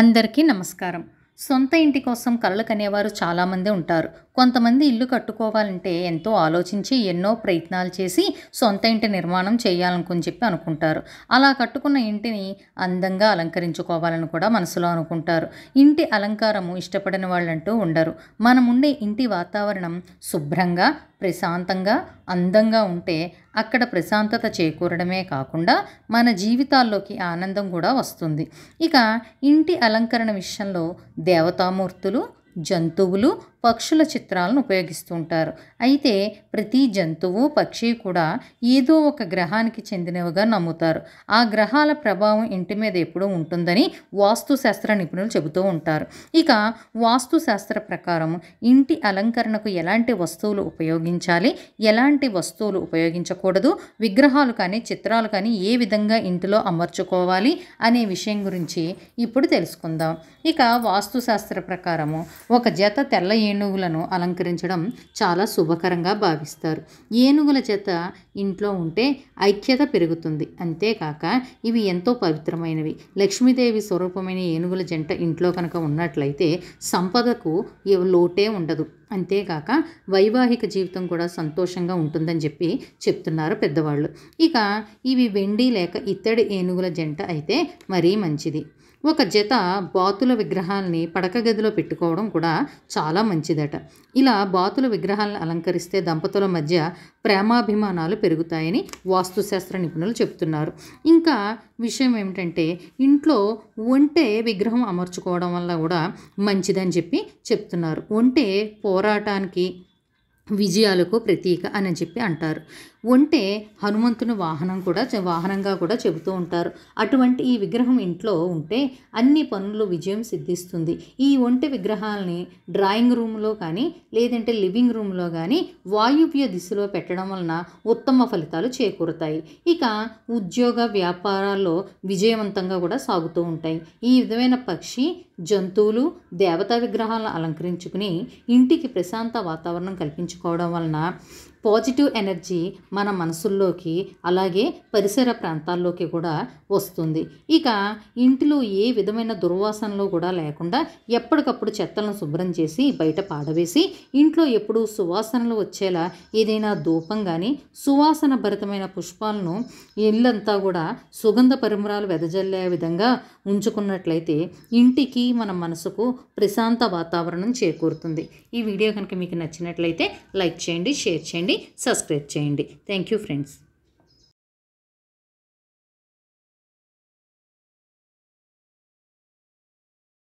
అందరికీ నమస్కారం సొంత ఇంటి కోసం కలలు కనేవారు చాలామంది ఉంటారు కొంతమంది ఇల్లు కట్టుకోవాలంటే ఎంతో ఆలోచించి ఎన్నో ప్రయత్నాలు చేసి సొంత ఇంటి నిర్మాణం చేయాలనుకుని చెప్పి అనుకుంటారు అలా కట్టుకున్న ఇంటిని అందంగా అలంకరించుకోవాలని కూడా మనసులో అనుకుంటారు ఇంటి అలంకారము ఇష్టపడిన వాళ్ళంటూ ఉండరు మనముండే ఇంటి వాతావరణం శుభ్రంగా ప్రశాంతంగా అందంగా ఉంటే అక్కడ ప్రశాంతత చేకూరడమే కాకుండా మన జీవితాల్లోకి ఆనందం కూడా వస్తుంది ఇక ఇంటి అలంకరణ విషయంలో దేవతామూర్తులు జంతువులు పక్షుల చిత్రాలను ఉపయోగిస్తూ ఉంటారు అయితే ప్రతి జంతువు పక్షి కూడా ఏదో ఒక గ్రహానికి చెందినవిగా నమ్ముతారు ఆ గ్రహాల ప్రభావం ఇంటి మీద ఎప్పుడూ ఉంటుందని వాస్తుశాస్త్ర నిపుణులు చెబుతూ ఉంటారు ఇక వాస్తుశాస్త్ర ప్రకారం ఇంటి అలంకరణకు ఎలాంటి వస్తువులు ఉపయోగించాలి ఎలాంటి వస్తువులు ఉపయోగించకూడదు విగ్రహాలు కానీ చిత్రాలు కానీ ఏ విధంగా ఇంటిలో అమర్చుకోవాలి అనే విషయం గురించి ఇప్పుడు తెలుసుకుందాం ఇక వాస్తుశాస్త్ర ప్రకారము ఒక జత తెల్ల ఏనుగులను అలంకరించడం చాలా శుభకరంగా భావిస్తారు ఏనుగుల చేత ఇంట్లో ఉంటే ఐక్యత పెరుగుతుంది అంతేకాక ఇవి ఎంతో పవిత్రమైనవి లక్ష్మీదేవి స్వరూపమైన ఏనుగుల జంట ఇంట్లో కనుక ఉన్నట్లయితే సంపదకు లోటే ఉండదు అంతేకాక వైవాహిక జీవితం కూడా సంతోషంగా ఉంటుందని చెప్పి చెప్తున్నారు పెద్దవాళ్ళు ఇక ఇవి వెండి లేక ఇత్తడి ఏనుగుల జంట అయితే మరీ మంచిది ఒక జత బాతుల విగ్రహాల్ని పడక గదిలో పెట్టుకోవడం కూడా చాలా మంచిదట ఇలా బాతుల విగ్రహాలను అలంకరిస్తే దంపతుల మధ్య ప్రేమాభిమానాలు పెరుగుతాయని వాస్తుశాస్త్ర నిపుణులు చెప్తున్నారు ఇంకా విషయం ఏమిటంటే ఇంట్లో ఒంటే విగ్రహం అమర్చుకోవడం వల్ల కూడా మంచిదని చెప్పి చెప్తున్నారు ఒంటే పోరాటానికి విజయాలకు ప్రతీక అని చెప్పి అంటారు ఉంటే హనుమంతుని వాహనం కూడా వాహనంగా కూడా చెబుతూ ఉంటారు అటువంటి ఈ విగ్రహం ఇంట్లో ఉంటే అన్ని పనులు విజయం సిద్ధిస్తుంది ఈ ఒంటె విగ్రహాలని డ్రాయింగ్ రూమ్లో కానీ లేదంటే లివింగ్ రూమ్లో కానీ వాయువ్య దిశలో పెట్టడం వలన ఉత్తమ ఫలితాలు చేకూరుతాయి ఇక ఉద్యోగ వ్యాపారాల్లో విజయవంతంగా కూడా సాగుతూ ఉంటాయి ఈ విధమైన పక్షి జంతువులు దేవతా విగ్రహాలను అలంకరించుకుని ఇంటికి ప్రశాంత వాతావరణం కల్పించుకుంటారు ఉపయోగించుకోవడం వలన పాజిటివ్ ఎనర్జీ మన మనసుల్లోకి అలాగే పరిసర ప్రాంతాల్లోకి కూడా వస్తుంది ఇక ఇంటిలో ఏ విధమైన దుర్వాసనలు కూడా లేకుండా ఎప్పటికప్పుడు చెత్తలను శుభ్రం చేసి బయట పాడవేసి ఇంట్లో ఎప్పుడు సువాసనలు వచ్చేలా ఏదైనా ధూపం కానీ సువాసన భరితమైన పుష్పాలను ఇళ్ళంతా కూడా సుగంధ పరిమరాలు వెదజల్లే విధంగా ఉంచుకున్నట్లయితే ఇంటికి మన మనసుకు ప్రశాంత వాతావరణం చేకూరుతుంది ఈ వీడియో కనుక మీకు నచ్చినట్లయితే లైక్ చేయండి షేర్ చేయండి సబ్స్క్రైబ్ చేయండి థ్యాంక్ ఫ్రెండ్స్